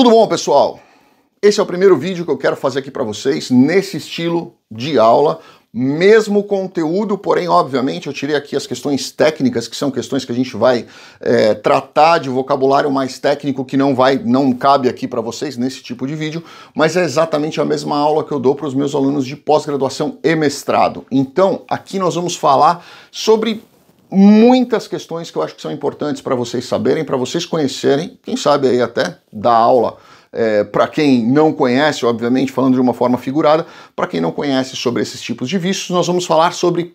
Tudo bom, pessoal? Esse é o primeiro vídeo que eu quero fazer aqui para vocês nesse estilo de aula, mesmo conteúdo, porém, obviamente, eu tirei aqui as questões técnicas, que são questões que a gente vai é, tratar de vocabulário mais técnico que não vai, não cabe aqui para vocês nesse tipo de vídeo, mas é exatamente a mesma aula que eu dou para os meus alunos de pós-graduação e mestrado. Então, aqui nós vamos falar sobre muitas questões que eu acho que são importantes para vocês saberem, para vocês conhecerem, quem sabe aí até dar aula. É, para quem não conhece, obviamente, falando de uma forma figurada, para quem não conhece sobre esses tipos de vícios, nós vamos falar sobre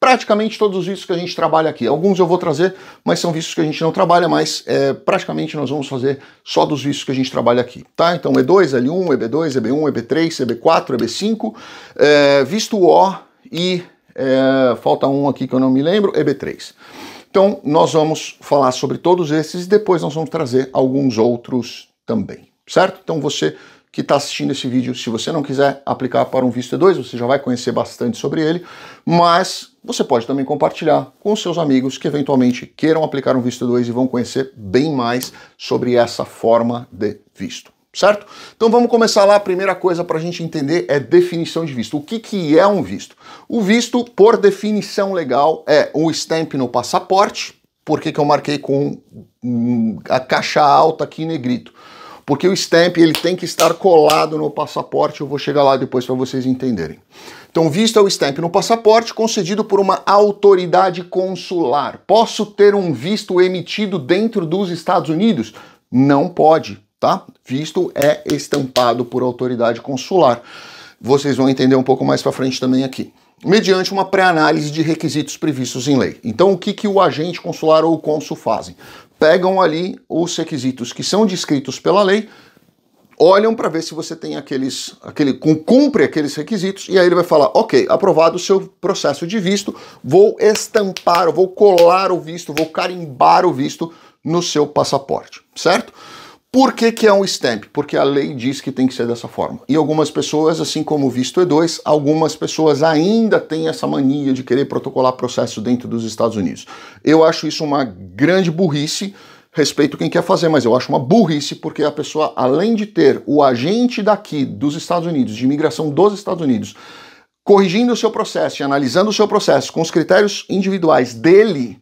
praticamente todos os vícios que a gente trabalha aqui. Alguns eu vou trazer, mas são vícios que a gente não trabalha, mas é, praticamente nós vamos fazer só dos vícios que a gente trabalha aqui, tá? Então E2, L1, EB2, EB1, EB3, EB4, EB5, é, visto O e é, falta um aqui que eu não me lembro, EB3. Então, nós vamos falar sobre todos esses e depois nós vamos trazer alguns outros também, certo? Então, você que está assistindo esse vídeo, se você não quiser aplicar para um visto E2, você já vai conhecer bastante sobre ele, mas você pode também compartilhar com seus amigos que eventualmente queiram aplicar um visto E2 e vão conhecer bem mais sobre essa forma de visto certo? Então vamos começar lá. A primeira coisa para a gente entender é definição de visto. O que, que é um visto? O visto, por definição legal, é um stamp no passaporte. Por que, que eu marquei com hum, a caixa alta aqui em negrito? Porque o stamp ele tem que estar colado no passaporte. Eu vou chegar lá depois para vocês entenderem. Então, visto é o stamp no passaporte concedido por uma autoridade consular. Posso ter um visto emitido dentro dos Estados Unidos? Não pode tá? Visto é estampado por autoridade consular. Vocês vão entender um pouco mais para frente também aqui. Mediante uma pré-análise de requisitos previstos em lei. Então, o que, que o agente consular ou o cônsul fazem? Pegam ali os requisitos que são descritos pela lei, olham para ver se você tem aqueles, aquele, cumpre aqueles requisitos, e aí ele vai falar, ok, aprovado o seu processo de visto, vou estampar, vou colar o visto, vou carimbar o visto no seu passaporte, certo? Por que, que é um stamp? Porque a lei diz que tem que ser dessa forma. E algumas pessoas, assim como o visto E2, algumas pessoas ainda têm essa mania de querer protocolar processo dentro dos Estados Unidos. Eu acho isso uma grande burrice, respeito quem quer fazer, mas eu acho uma burrice porque a pessoa, além de ter o agente daqui dos Estados Unidos, de imigração dos Estados Unidos, corrigindo o seu processo e analisando o seu processo com os critérios individuais dele,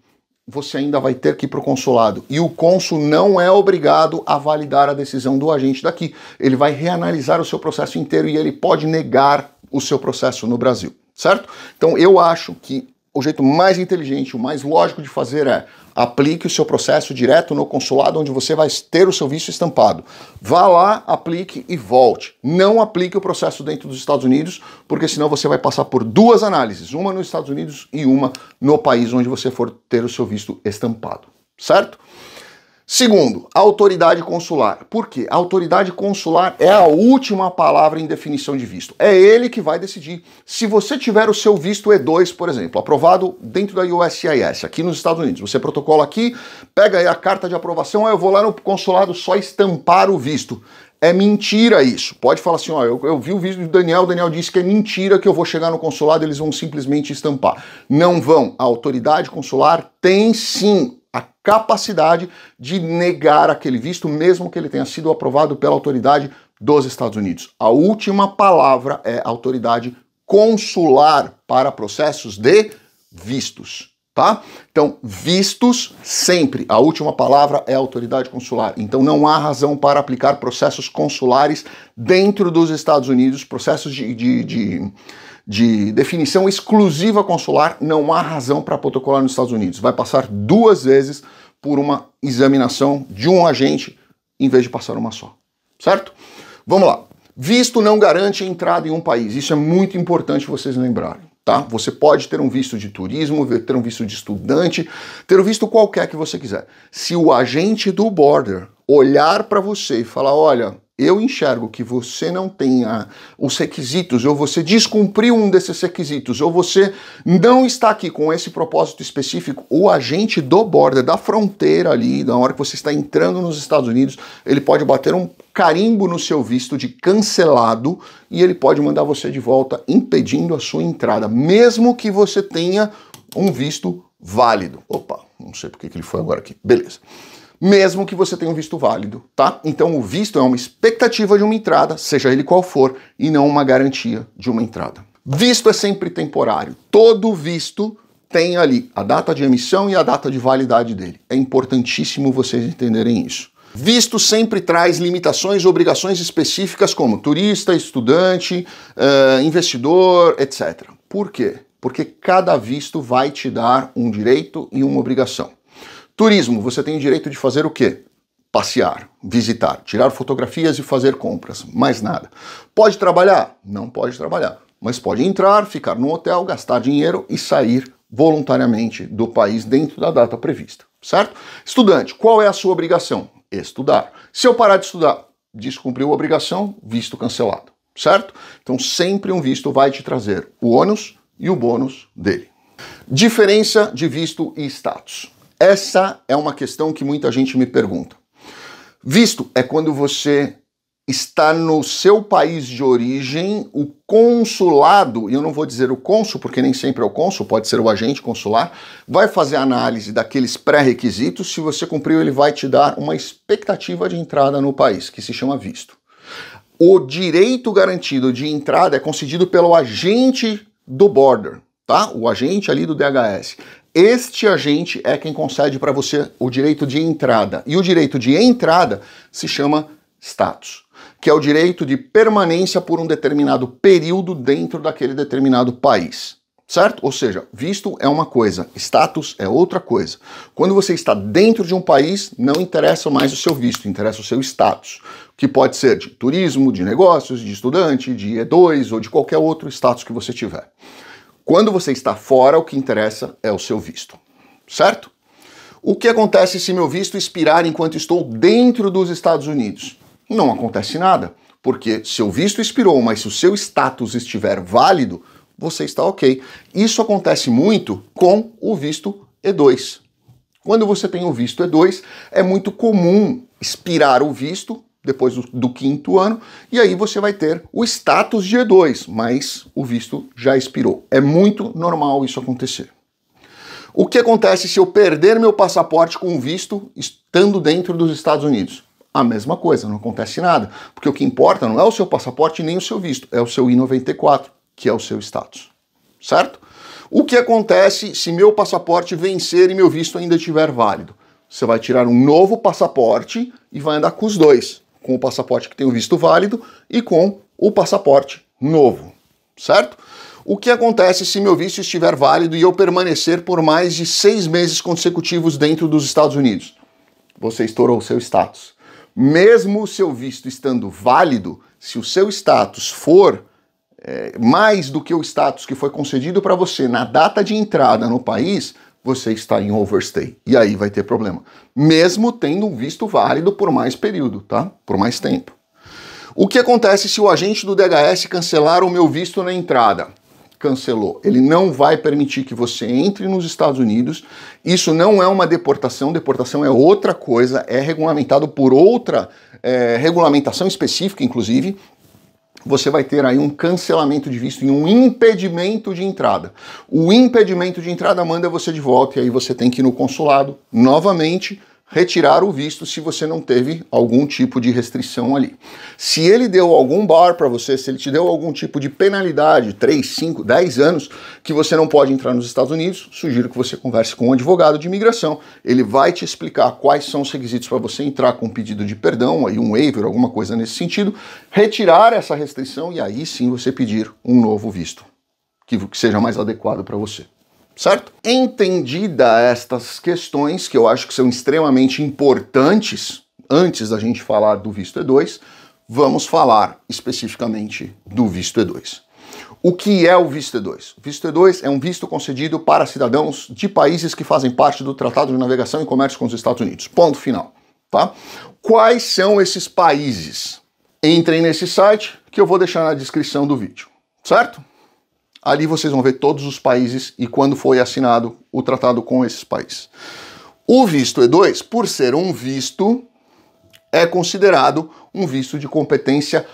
você ainda vai ter que ir para o consulado. E o cônsul não é obrigado a validar a decisão do agente daqui. Ele vai reanalisar o seu processo inteiro e ele pode negar o seu processo no Brasil, certo? Então eu acho que o jeito mais inteligente, o mais lógico de fazer é aplique o seu processo direto no consulado onde você vai ter o seu visto estampado. Vá lá, aplique e volte. Não aplique o processo dentro dos Estados Unidos, porque senão você vai passar por duas análises, uma nos Estados Unidos e uma no país onde você for ter o seu visto estampado, certo? Segundo, a autoridade consular. Por quê? A autoridade consular é a última palavra em definição de visto. É ele que vai decidir. Se você tiver o seu visto E2, por exemplo, aprovado dentro da U.S.I.S. aqui nos Estados Unidos, você protocola aqui, pega aí a carta de aprovação, aí ah, eu vou lá no consulado só estampar o visto. É mentira isso. Pode falar assim, ó, eu, eu, vi o vídeo do Daniel, o Daniel disse que é mentira que eu vou chegar no consulado, eles vão simplesmente estampar. Não vão. A autoridade consular tem sim a capacidade de negar aquele visto, mesmo que ele tenha sido aprovado pela autoridade dos Estados Unidos. A última palavra é autoridade consular para processos de vistos, tá? Então, vistos sempre, a última palavra é autoridade consular. Então não há razão para aplicar processos consulares dentro dos Estados Unidos, processos de, de, de de definição exclusiva consular, não há razão para protocolar nos Estados Unidos. Vai passar duas vezes por uma examinação de um agente em vez de passar uma só. Certo? Vamos lá. Visto não garante entrada em um país. Isso é muito importante vocês lembrarem. Tá? Você pode ter um visto de turismo, ter um visto de estudante, ter um visto qualquer que você quiser. Se o agente do border olhar para você e falar, olha, eu enxergo que você não tenha os requisitos, ou você descumpriu um desses requisitos, ou você não está aqui com esse propósito específico, o agente do border, da fronteira ali, na hora que você está entrando nos Estados Unidos, ele pode bater um carimbo no seu visto de cancelado e ele pode mandar você de volta impedindo a sua entrada, mesmo que você tenha um visto válido. Opa, não sei porque que ele foi agora aqui. Beleza mesmo que você tenha um visto válido, tá? Então o visto é uma expectativa de uma entrada, seja ele qual for, e não uma garantia de uma entrada. Visto é sempre temporário. Todo visto tem ali a data de emissão e a data de validade dele. É importantíssimo vocês entenderem isso. Visto sempre traz limitações, obrigações específicas como turista, estudante, uh, investidor, etc. Por quê? Porque cada visto vai te dar um direito e uma obrigação. Turismo, você tem o direito de fazer o quê? Passear, visitar, tirar fotografias e fazer compras, mais nada. Pode trabalhar? Não pode trabalhar, mas pode entrar, ficar no hotel, gastar dinheiro e sair voluntariamente do país dentro da data prevista, certo? Estudante, qual é a sua obrigação? Estudar. Se eu parar de estudar, descumpriu a obrigação, visto cancelado, certo? Então sempre um visto vai te trazer o ônus e o bônus dele. Diferença de visto e status. Essa é uma questão que muita gente me pergunta. Visto é quando você está no seu país de origem, o consulado, e eu não vou dizer o cônsul, porque nem sempre é o cônsul, pode ser o agente consular, vai fazer a análise daqueles pré-requisitos. Se você cumpriu, ele vai te dar uma expectativa de entrada no país, que se chama visto. O direito garantido de entrada é concedido pelo agente do border, tá? O agente ali do DHS. Este agente é quem concede para você o direito de entrada. E o direito de entrada se chama status, que é o direito de permanência por um determinado período dentro daquele determinado país. Certo? Ou seja, visto é uma coisa, status é outra coisa. Quando você está dentro de um país, não interessa mais o seu visto, interessa o seu status, que pode ser de turismo, de negócios, de estudante, de E2 ou de qualquer outro status que você tiver. Quando você está fora, o que interessa é o seu visto, certo? O que acontece se meu visto expirar enquanto estou dentro dos Estados Unidos? Não acontece nada, porque seu visto expirou, mas se o seu status estiver válido, você está ok. Isso acontece muito com o visto E2. Quando você tem o visto E2, é muito comum expirar o visto depois do, do, quinto ano, e aí você vai ter o status de E2, mas o visto já expirou. É muito normal isso acontecer. O que acontece se eu perder meu passaporte com visto estando dentro dos Estados Unidos? A mesma coisa, não acontece nada, porque o que importa não é o seu passaporte nem o seu visto, é o seu I-94, que é o seu status, certo? O que acontece se meu passaporte vencer e meu visto ainda estiver válido? Você vai tirar um novo passaporte e vai andar com os dois com o passaporte que tem o visto válido e com o passaporte novo, certo? O que acontece se meu visto estiver válido e eu permanecer por mais de seis meses consecutivos dentro dos Estados Unidos? Você estourou o seu status. Mesmo o seu visto estando válido, se o seu status for é, mais do que o status que foi concedido para você na data de entrada no país, você está em overstay. E aí vai ter problema. Mesmo tendo um visto válido por mais período, tá? Por mais tempo. O que acontece se o agente do DHS cancelar o meu visto na entrada? Cancelou. Ele não vai permitir que você entre nos Estados Unidos. Isso não é uma deportação. Deportação é outra coisa. É regulamentado por outra é, regulamentação específica, inclusive você vai ter aí um cancelamento de visto e um impedimento de entrada. O impedimento de entrada manda você de volta e aí você tem que ir no consulado novamente retirar o visto se você não teve algum tipo de restrição ali. Se ele deu algum bar para você, se ele te deu algum tipo de penalidade, 3, 5, 10 anos, que você não pode entrar nos Estados Unidos, sugiro que você converse com um advogado de imigração. Ele vai te explicar quais são os requisitos para você entrar com um pedido de perdão, aí um waiver, alguma coisa nesse sentido, retirar essa restrição e aí sim você pedir um novo visto que seja mais adequado para você certo? Entendida estas questões, que eu acho que são extremamente importantes, antes da gente falar do visto E2, vamos falar especificamente do visto E2. O que é o visto E2? O visto E2 é um visto concedido para cidadãos de países que fazem parte do Tratado de Navegação e Comércio com os Estados Unidos. Ponto final. Tá? Quais são esses países? Entrem nesse site que eu vou deixar na descrição do vídeo, certo? Ali vocês vão ver todos os países e quando foi assinado o tratado com esses países. O visto E2, por ser um visto, é considerado um visto de competência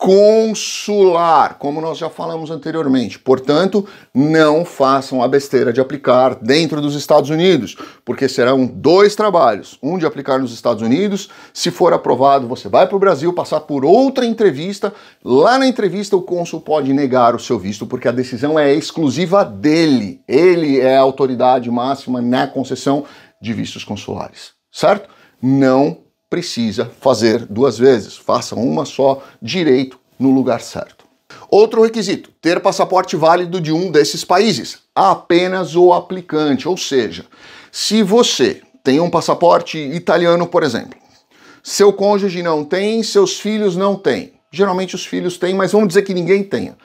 consular, como nós já falamos anteriormente. Portanto, não façam a besteira de aplicar dentro dos Estados Unidos, porque serão dois trabalhos: um de aplicar nos Estados Unidos, se for aprovado, você vai para o Brasil passar por outra entrevista. Lá na entrevista, o cônsul pode negar o seu visto, porque a decisão é exclusiva dele. Ele é a autoridade máxima na concessão de vistos consulares, certo? Não precisa fazer duas vezes. Faça uma só direito no lugar certo. Outro requisito: ter passaporte válido de um desses países, apenas o aplicante. Ou seja, se você tem um passaporte italiano, por exemplo, seu cônjuge não tem, seus filhos não têm. Geralmente os filhos têm, mas vamos dizer que ninguém tenha.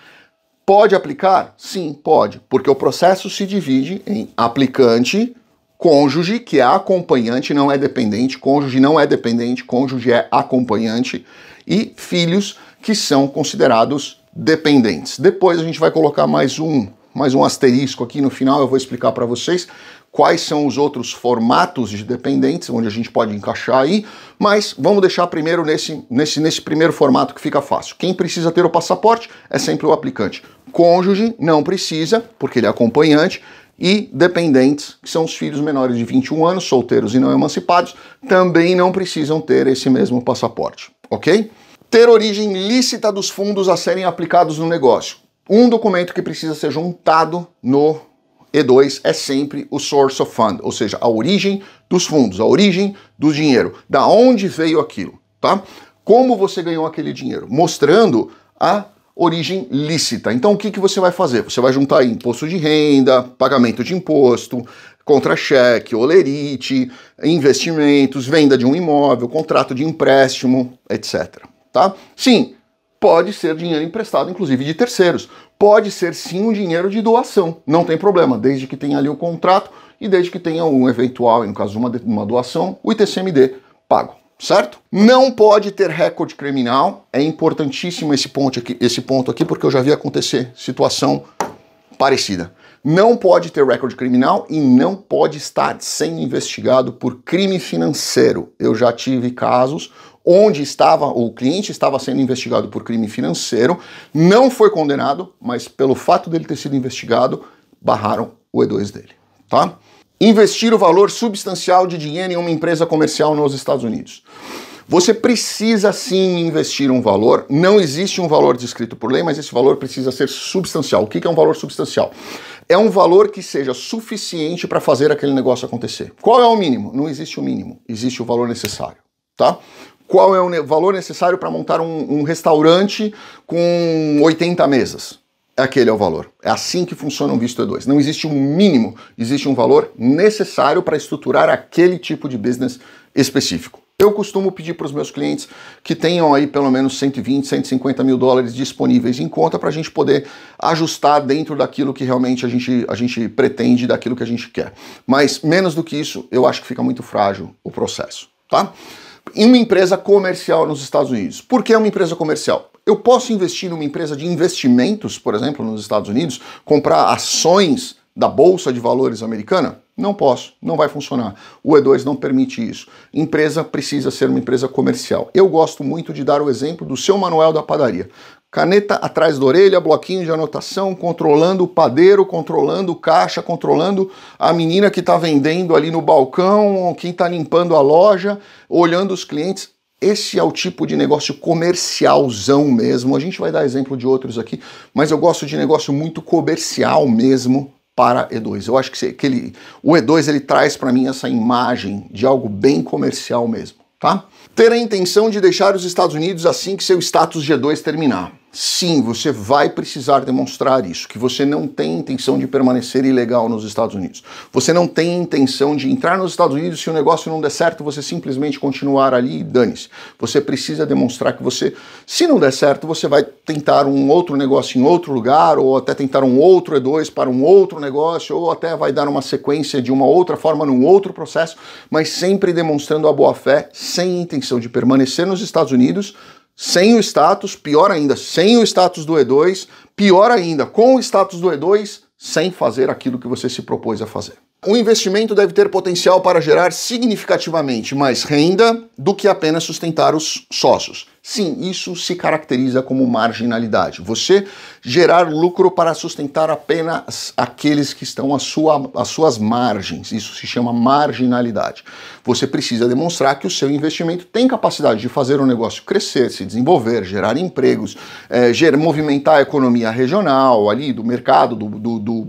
Pode aplicar? Sim, pode, porque o processo se divide em aplicante cônjuge, que é acompanhante, não é dependente, cônjuge não é dependente, cônjuge é acompanhante, e filhos, que são considerados dependentes. Depois a gente vai colocar mais um, mais um asterisco aqui no final, eu vou explicar para vocês quais são os outros formatos de dependentes, onde a gente pode encaixar aí, mas vamos deixar primeiro nesse, nesse, nesse primeiro formato que fica fácil. Quem precisa ter o passaporte é sempre o aplicante. Cônjuge não precisa, porque ele é acompanhante e dependentes, que são os filhos menores de 21 anos, solteiros e não emancipados, também não precisam ter esse mesmo passaporte, ok? Ter origem lícita dos fundos a serem aplicados no negócio. Um documento que precisa ser juntado no E2 é sempre o source of fund, ou seja, a origem dos fundos, a origem do dinheiro, da onde veio aquilo, tá? Como você ganhou aquele dinheiro, mostrando a origem lícita. Então o que, que você vai fazer? Você vai juntar aí imposto de renda, pagamento de imposto, contra-cheque, olerite, investimentos, venda de um imóvel, contrato de empréstimo, etc. Tá? Sim, pode ser dinheiro emprestado, inclusive de terceiros. Pode ser sim um dinheiro de doação, não tem problema, desde que tenha ali o contrato e desde que tenha um eventual, no caso de uma, uma doação, o ITCMD pago certo? Não pode ter recorde criminal. É importantíssimo esse ponto aqui, esse ponto aqui porque eu já vi acontecer situação parecida. Não pode ter recorde criminal e não pode estar sendo investigado por crime financeiro. Eu já tive casos onde estava o cliente estava sendo investigado por crime financeiro, não foi condenado, mas pelo fato dele ter sido investigado, barraram o E2 dele, tá? investir o valor substancial de dinheiro em uma empresa comercial nos Estados Unidos. Você precisa sim investir um valor, não existe um valor descrito por lei, mas esse valor precisa ser substancial. O que é um valor substancial? É um valor que seja suficiente para fazer aquele negócio acontecer. Qual é o mínimo? Não existe o mínimo, existe o valor necessário, tá? Qual é o valor necessário para montar um, um restaurante com 80 mesas? aquele é o valor. É assim que funciona um visto E2. Não existe um mínimo, existe um valor necessário para estruturar aquele tipo de business específico. Eu costumo pedir para os meus clientes que tenham aí pelo menos 120, 150 mil dólares disponíveis em conta para a gente poder ajustar dentro daquilo que realmente a gente, a gente pretende, daquilo que a gente quer. Mas menos do que isso, eu acho que fica muito frágil o processo, tá? Em uma empresa comercial nos Estados Unidos. Por que uma empresa comercial? Eu posso investir numa empresa de investimentos, por exemplo, nos Estados Unidos, comprar ações da Bolsa de Valores americana? Não posso, não vai funcionar. O E2 não permite isso. Empresa precisa ser uma empresa comercial. Eu gosto muito de dar o exemplo do seu manual da padaria. Caneta atrás da orelha, bloquinho de anotação, controlando o padeiro, controlando o caixa, controlando a menina que está vendendo ali no balcão, quem está limpando a loja, olhando os clientes. Esse é o tipo de negócio comercialzão mesmo. A gente vai dar exemplo de outros aqui, mas eu gosto de negócio muito comercial mesmo para E2. Eu acho que, aquele, o E2 ele traz para mim essa imagem de algo bem comercial mesmo, tá? Ter a intenção de deixar os Estados Unidos assim que seu status G2 terminar sim, você vai precisar demonstrar isso, que você não tem intenção de permanecer ilegal nos Estados Unidos. Você não tem intenção de entrar nos Estados Unidos se o negócio não der certo, você simplesmente continuar ali e dane-se. Você precisa demonstrar que você, se não der certo, você vai tentar um outro negócio em outro lugar, ou até tentar um outro E2 para um outro negócio, ou até vai dar uma sequência de uma outra forma num outro processo, mas sempre demonstrando a boa fé, sem intenção de permanecer nos Estados Unidos sem o status, pior ainda, sem o status do E2, pior ainda, com o status do E2, sem fazer aquilo que você se propôs a fazer. O investimento deve ter potencial para gerar significativamente mais renda do que apenas sustentar os sócios. Sim, isso se caracteriza como marginalidade. Você gerar lucro para sustentar apenas aqueles que estão à sua, às suas margens. Isso se chama marginalidade. Você precisa demonstrar que o seu investimento tem capacidade de fazer o negócio crescer, se desenvolver, gerar empregos, é, movimentar a economia regional ali do mercado, do, do, do,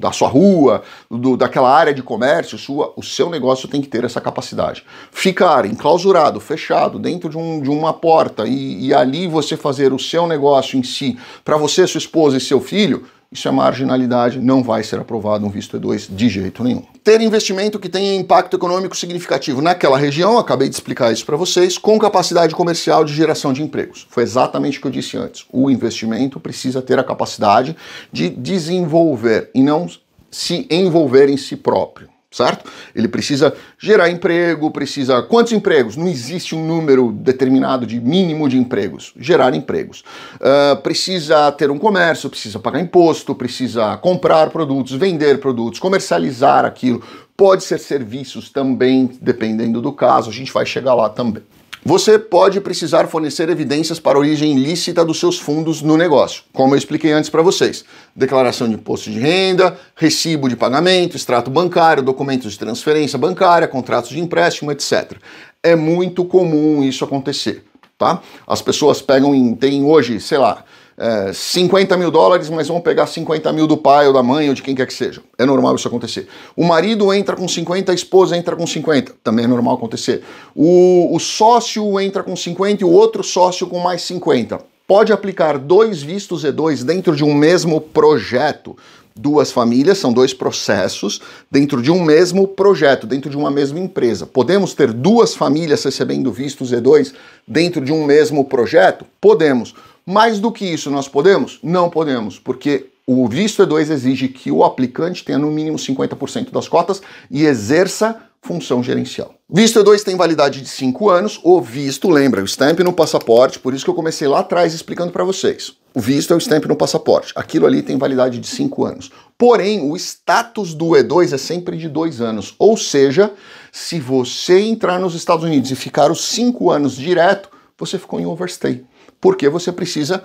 da sua rua, do, daquela área de comércio sua, o seu negócio tem que ter essa capacidade. Ficar enclausurado, fechado, dentro de, um, de uma porta e, e ali você fazer o seu negócio em si, para você, sua esposa e seu filho, isso é marginalidade, não vai ser aprovado um visto E2 de jeito nenhum. Ter investimento que tenha impacto econômico significativo naquela região, acabei de explicar isso para vocês, com capacidade comercial de geração de empregos. Foi exatamente o que eu disse antes. O investimento precisa ter a capacidade de desenvolver e não se envolver em si próprio certo? Ele precisa gerar emprego, precisa. Quantos empregos? Não existe um número determinado de mínimo de empregos. Gerar empregos. Uh, precisa ter um comércio, precisa pagar imposto, precisa comprar produtos, vender produtos, comercializar aquilo. Pode ser serviços também, dependendo do caso, a gente vai chegar lá também. Você pode precisar fornecer evidências para a origem ilícita dos seus fundos no negócio, como eu expliquei antes para vocês. Declaração de imposto de renda, recibo de pagamento, extrato bancário, documentos de transferência bancária, contratos de empréstimo, etc. É muito comum isso acontecer, tá? As pessoas pegam em, têm hoje, sei lá, é, 50 mil dólares, mas vão pegar 50 mil do pai ou da mãe ou de quem quer que seja. É normal isso acontecer. O marido entra com 50, a esposa entra com 50. Também é normal acontecer. O, o sócio entra com 50 e o outro sócio com mais 50 pode aplicar dois vistos E2 dentro de um mesmo projeto duas famílias, são dois processos dentro de um mesmo projeto, dentro de uma mesma empresa. Podemos ter duas famílias recebendo visto Z2 dentro de um mesmo projeto? Podemos. Mais do que isso, nós podemos? Não podemos, porque o visto E2 exige que o aplicante tenha no mínimo 50% das cotas e exerça função gerencial. Visto E 2 tem validade de 5 anos, o visto, lembra, o stamp no passaporte, por isso que eu comecei lá atrás explicando para vocês. O visto é o stamp no passaporte, aquilo ali tem validade de 5 anos. Porém, o status do E2 é sempre de 2 anos, ou seja, se você entrar nos Estados Unidos e ficar os 5 anos direto, você ficou em overstay, porque você precisa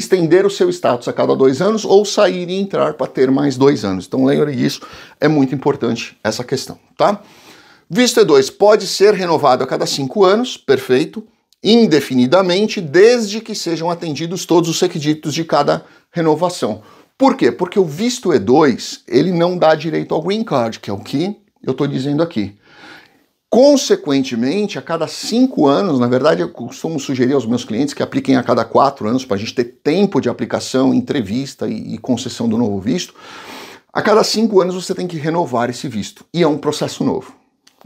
estender o seu status a cada dois anos ou sair e entrar para ter mais dois anos. Então lembre disso, é muito importante essa questão, tá? Visto E2 pode ser renovado a cada cinco anos, perfeito, indefinidamente, desde que sejam atendidos todos os requisitos de cada renovação. Por quê? Porque o visto E2, ele não dá direito ao green card, que é o que eu estou dizendo aqui. Consequentemente, a cada cinco anos, na verdade, eu costumo sugerir aos meus clientes que apliquem a cada quatro anos para a gente ter tempo de aplicação, entrevista e, e concessão do novo visto. A cada cinco anos você tem que renovar esse visto e é um processo novo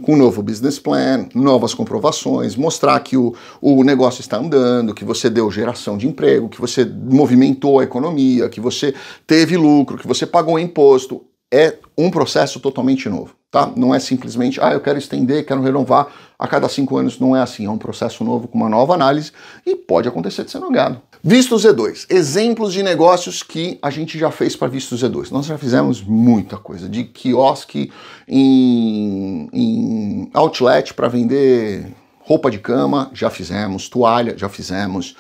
com um novo business plan, novas comprovações, mostrar que o, o negócio está andando, que você deu geração de emprego, que você movimentou a economia, que você teve lucro, que você pagou imposto. É um processo totalmente novo tá? Não é simplesmente, ah, eu quero estender, quero renovar. A cada cinco anos não é assim, é um processo novo com uma nova análise e pode acontecer de ser negado. Visto Z2, exemplos de negócios que a gente já fez para visto Z2. Nós já fizemos muita coisa, de quiosque em, em outlet para vender roupa de cama, já fizemos, toalha, já fizemos.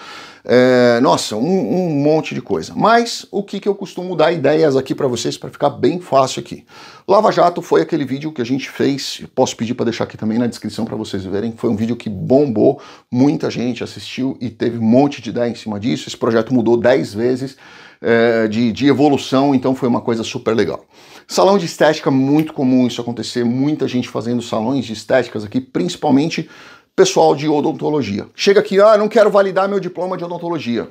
É, nossa, um, um, monte de coisa. Mas o que, que eu costumo dar ideias aqui para vocês para ficar bem fácil aqui. Lava Jato foi aquele vídeo que a gente fez, posso pedir para deixar aqui também na descrição para vocês verem, foi um vídeo que bombou, muita gente assistiu e teve um monte de ideia em cima disso. Esse projeto mudou 10 vezes. É, de, de, evolução, então foi uma coisa super legal. Salão de estética, muito comum isso acontecer, muita gente fazendo salões de estéticas aqui, principalmente pessoal de odontologia. Chega aqui, ah, não quero validar meu diploma de odontologia.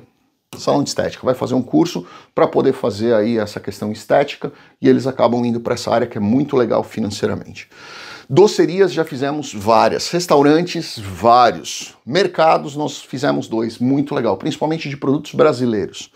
Salão de estética, vai fazer um curso para poder fazer aí essa questão estética e eles acabam indo para essa área que é muito legal financeiramente. Docerias já fizemos várias, restaurantes vários, mercados nós fizemos dois, muito legal, principalmente de produtos brasileiros.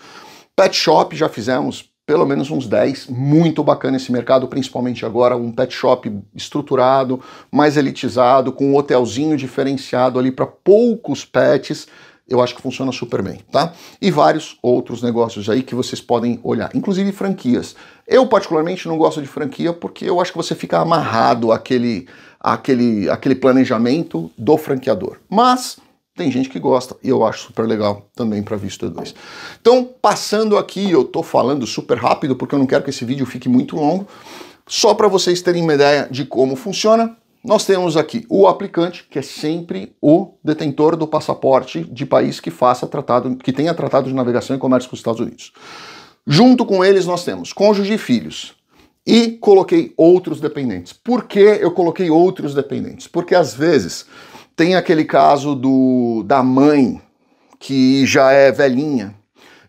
Pet shop já fizemos pelo menos uns 10. Muito bacana esse mercado, principalmente agora, um pet shop estruturado, mais elitizado, com um hotelzinho diferenciado ali para poucos pets. Eu acho que funciona super bem, tá? E vários outros negócios aí que vocês podem olhar, inclusive franquias. Eu particularmente não gosto de franquia porque eu acho que você fica amarrado àquele, àquele, àquele planejamento do franqueador. Mas tem gente que gosta e eu acho super legal também para e 2. Então, passando aqui, eu estou falando super rápido porque eu não quero que esse vídeo fique muito longo. Só para vocês terem uma ideia de como funciona, nós temos aqui o aplicante, que é sempre o detentor do passaporte de país que faça tratado, que tenha tratado de navegação e comércio com os Estados Unidos. Junto com eles nós temos cônjuge e filhos. E coloquei outros dependentes. Por que eu coloquei outros dependentes? Porque às vezes tem aquele caso do, da mãe que já é velhinha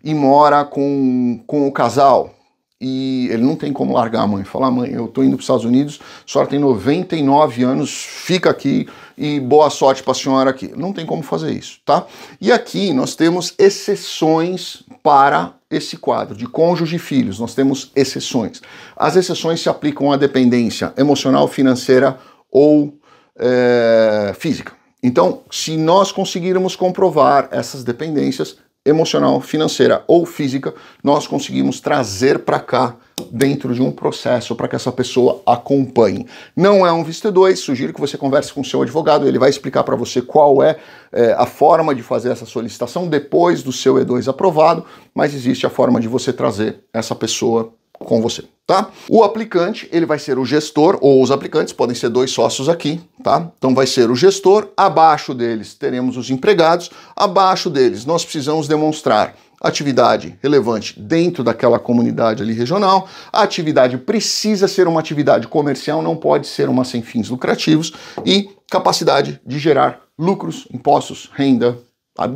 e mora com, com o casal. E ele não tem como largar a mãe. Fala, mãe, eu tô indo para os Estados Unidos, a senhora tem 99 anos, fica aqui e boa sorte para a senhora aqui. Não tem como fazer isso, tá? E aqui nós temos exceções para esse quadro de cônjuge e filhos. Nós temos exceções. As exceções se aplicam à dependência emocional, financeira ou é, física. Então, se nós conseguirmos comprovar essas dependências emocional, financeira ou física, nós conseguimos trazer para cá dentro de um processo para que essa pessoa acompanhe. Não é um visto 2, sugiro que você converse com seu advogado, ele vai explicar para você qual é, é, a forma de fazer essa solicitação depois do seu E2 aprovado, mas existe a forma de você trazer essa pessoa com você, tá? O aplicante, ele vai ser o gestor, ou os aplicantes, podem ser dois sócios aqui, tá? Então vai ser o gestor, abaixo deles teremos os empregados, abaixo deles nós precisamos demonstrar atividade relevante dentro daquela comunidade ali regional. A atividade precisa ser uma atividade comercial, não pode ser uma sem fins lucrativos e capacidade de gerar lucros, impostos, renda,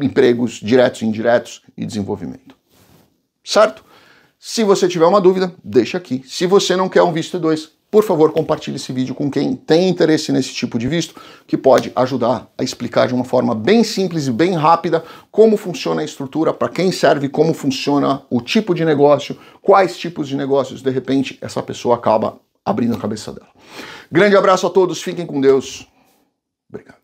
empregos diretos e indiretos e desenvolvimento. Certo? Se você tiver uma dúvida, deixa aqui. Se você não quer um visto E2, por favor, compartilhe esse vídeo com quem tem interesse nesse tipo de visto, que pode ajudar a explicar de uma forma bem simples e bem rápida como funciona a estrutura, para quem serve, como funciona o tipo de negócio, quais tipos de negócios, de repente, essa pessoa acaba abrindo a cabeça dela. Grande abraço a todos, fiquem com Deus. Obrigado.